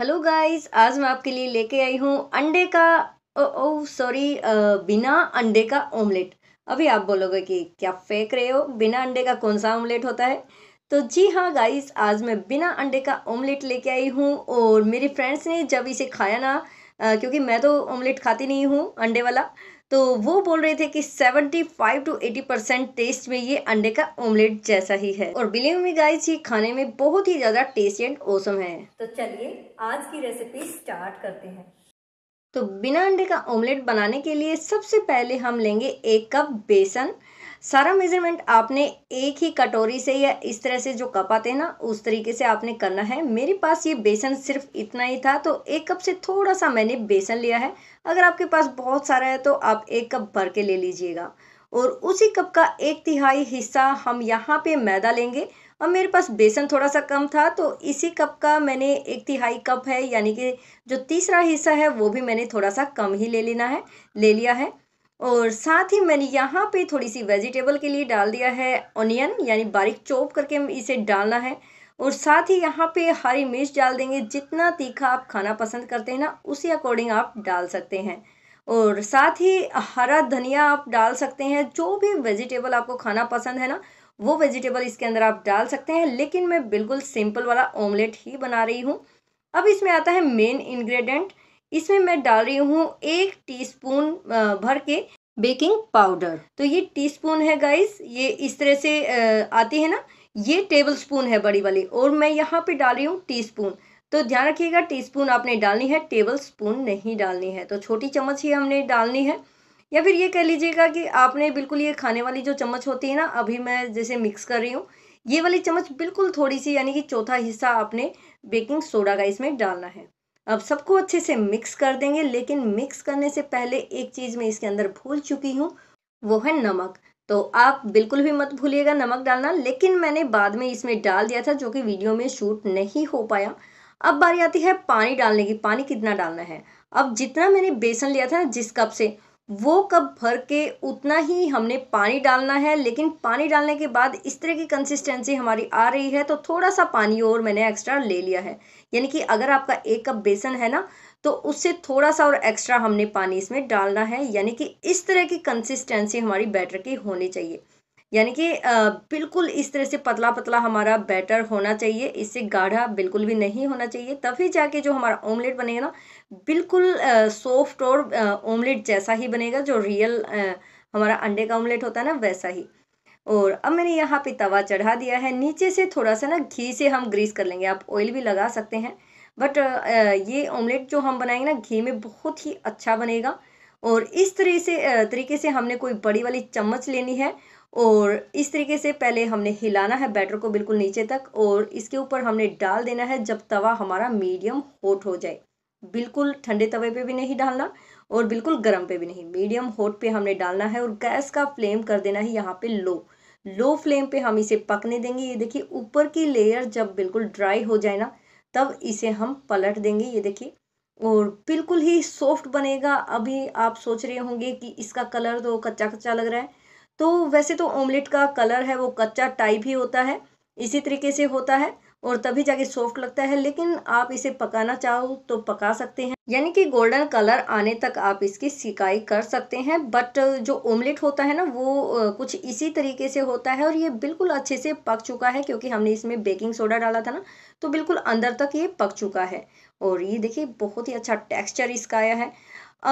hello guys आज मैं आपके लिए लेके आई हूँ अंडे का ओ सॉरी बिना अंडे का ऑमलेट अभी आप बोलोगे कि क्या फेंक रहे हो बिना अंडे का कौन सा ऑमलेट होता है तो जी हाँ गाइस आज मैं बिना अंडे का ऑमलेट लेके आई हूँ और मेरी फ्रेंड्स ने जब इसे खाया ना क्योंकि मैं तो ऑमलेट खाती नहीं हूँ अंडे वाला तो वो बोल रहे थे कि 75 टू 80 परसेंट टेस्ट में ये अंडे का ऑमलेट जैसा ही है और बिलीव मी गाइस ये खाने में बहुत ही ज्यादा टेस्टी एंड ओसम है तो चलिए आज की रेसिपी स्टार्ट करते हैं तो बिना अंडे का ऑमलेट बनाने के लिए सबसे पहले हम लेंगे एक कप बेसन सारा मेजरमेंट आपने एक ही कटोरी से या इस तरह से जो कप आते हैं ना उस तरीके से आपने करना है मेरे पास ये बेसन सिर्फ इतना ही था तो एक कप से थोड़ा सा मैंने बेसन लिया है अगर आपके पास बहुत सारा है तो आप एक कप भर के ले लीजिएगा और उसी कप का एक तिहाई हिस्सा हम यहाँ पे मैदा लेंगे और मेरे पास बेसन थोड़ा सा कम था तो इसी कप का मैंने एक तिहाई कप है यानी कि जो तीसरा हिस्सा है वो भी मैंने थोड़ा सा कम ही ले लेना है ले लिया है और साथ ही मैंने यहाँ पे थोड़ी सी वेजिटेबल के लिए डाल दिया है ऑनियन यानी बारीक चॉप करके इसे डालना है और साथ ही यहाँ पे हरी मिर्च डाल देंगे जितना तीखा आप खाना पसंद करते हैं ना उसी अकॉर्डिंग आप डाल सकते हैं और साथ ही हरा धनिया आप डाल सकते हैं जो भी वेजिटेबल आपको खाना पसंद है ना वो वेजिटेबल इसके अंदर आप डाल सकते हैं लेकिन मैं बिल्कुल सिंपल वाला ऑमलेट ही बना रही हूँ अब इसमें आता है मेन इन्ग्रेडियंट इसमें मैं डाल रही हूँ एक टीस्पून भर के बेकिंग पाउडर तो ये टीस्पून है गाइस ये इस तरह से आती है ना ये टेबल स्पून है बड़ी वाली और मैं यहाँ पे डाल रही हूँ टीस्पून तो ध्यान रखिएगा टीस्पून आपने डालनी है टेबल स्पून नहीं डालनी है तो छोटी चम्मच ही हमने डालनी है या फिर ये कह लीजिएगा कि आपने बिल्कुल ये खाने वाली जो चम्मच होती है ना अभी मैं जैसे मिक्स कर रही हूँ ये वाली चम्मच बिल्कुल थोड़ी सी यानी कि चौथा हिस्सा आपने बेकिंग सोडा का इसमें डालना है अब सबको अच्छे से मिक्स कर देंगे लेकिन मिक्स करने से पहले एक चीज़ मैं इसके अंदर भूल चुकी हूँ वो है नमक तो आप बिल्कुल भी मत भूलिएगा नमक डालना लेकिन मैंने बाद में इसमें डाल दिया था जो कि वीडियो में शूट नहीं हो पाया अब बारी आती है पानी डालने की पानी कितना डालना है अब जितना मैंने बेसन लिया था जिस कप से वो कप भर के उतना ही हमने पानी डालना है लेकिन पानी डालने के बाद इस तरह की कंसिस्टेंसी हमारी आ रही है तो थोड़ा सा पानी और मैंने एक्स्ट्रा ले लिया है यानी कि अगर आपका एक कप बेसन है ना तो उससे थोड़ा सा और एक्स्ट्रा हमने पानी इसमें डालना है यानी कि इस तरह की कंसिस्टेंसी हमारी बैटर की होनी चाहिए यानी कि बिल्कुल इस तरह से पतला पतला हमारा बैटर होना चाहिए इससे गाढ़ा बिल्कुल भी नहीं होना चाहिए तभी जाके जो हमारा ऑमलेट बनेगा ना बिल्कुल सॉफ्ट और ऑमलेट जैसा ही बनेगा जो रियल हमारा अंडे का ऑमलेट होता है ना वैसा ही और अब मैंने यहाँ पे तवा चढ़ा दिया है नीचे से थोड़ा सा ना घी से हम ग्रीस कर लेंगे आप ऑयल भी लगा सकते हैं बट ये ऑमलेट जो हम बनाएंगे ना घी में बहुत ही अच्छा बनेगा और इस तरह से तरीके से हमने कोई बड़ी वाली चम्मच लेनी है और इस तरीके से पहले हमने हिलाना है बैटर को बिल्कुल नीचे तक और इसके ऊपर हमने डाल देना है जब तवा हमारा मीडियम होट हो जाए बिल्कुल ठंडे तवे पे भी नहीं डालना और बिल्कुल गर्म पे भी नहीं मीडियम होट पे हमने डालना है और गैस का फ्लेम कर देना है यहाँ पे लो लो फ्लेम पे हम इसे पकने देंगे ये देखिए ऊपर की लेयर जब बिल्कुल ड्राई हो जाए ना तब इसे हम पलट देंगे ये देखिए और बिल्कुल ही सॉफ्ट बनेगा अभी आप सोच रहे होंगे कि इसका कलर तो कच्चा कच्चा लग रहा है तो वैसे तो ऑमलेट का कलर है वो कच्चा टाइप ही होता है इसी तरीके से होता है और तभी जाके सॉफ्ट लगता है लेकिन आप इसे पकाना चाहो तो पका सकते हैं यानी कि गोल्डन कलर आने तक आप इसकी सिकाई कर सकते हैं बट जो ओमलेट होता है ना वो कुछ इसी तरीके से होता है और ये बिल्कुल अच्छे से पक चुका है क्योंकि हमने इसमें बेकिंग सोडा डाला था ना तो बिल्कुल अंदर तक ये पक चुका है और ये देखिए बहुत ही अच्छा टेक्स्चर इसका आया है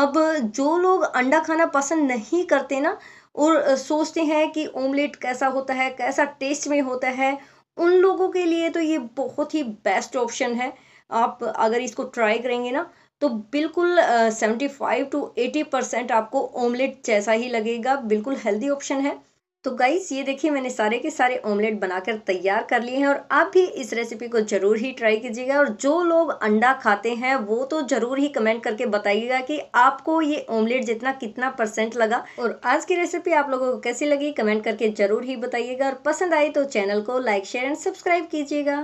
अब जो लोग अंडा खाना पसंद नहीं करते ना और सोचते हैं कि ऑमलेट कैसा होता है कैसा टेस्ट में होता है उन लोगों के लिए तो ये बहुत ही बेस्ट ऑप्शन है आप अगर इसको ट्राई करेंगे ना तो बिल्कुल seventy five to eighty percent आपको ऑमलेट जैसा ही लगेगा बिल्कुल हेल्दी ऑप्शन है तो गाइस ये देखिए मैंने सारे के सारे ऑमलेट बनाकर तैयार कर लिए हैं और आप भी इस रेसिपी को ज़रूर ही ट्राई कीजिएगा और जो लोग अंडा खाते हैं वो तो ज़रूर ही कमेंट करके बताइएगा कि आपको ये ऑमलेट जितना कितना परसेंट लगा और आज की रेसिपी आप लोगों को कैसी लगी कमेंट करके ज़रूर ही बताइएगा और पसंद आई तो चैनल को लाइक शेयर एंड सब्सक्राइब कीजिएगा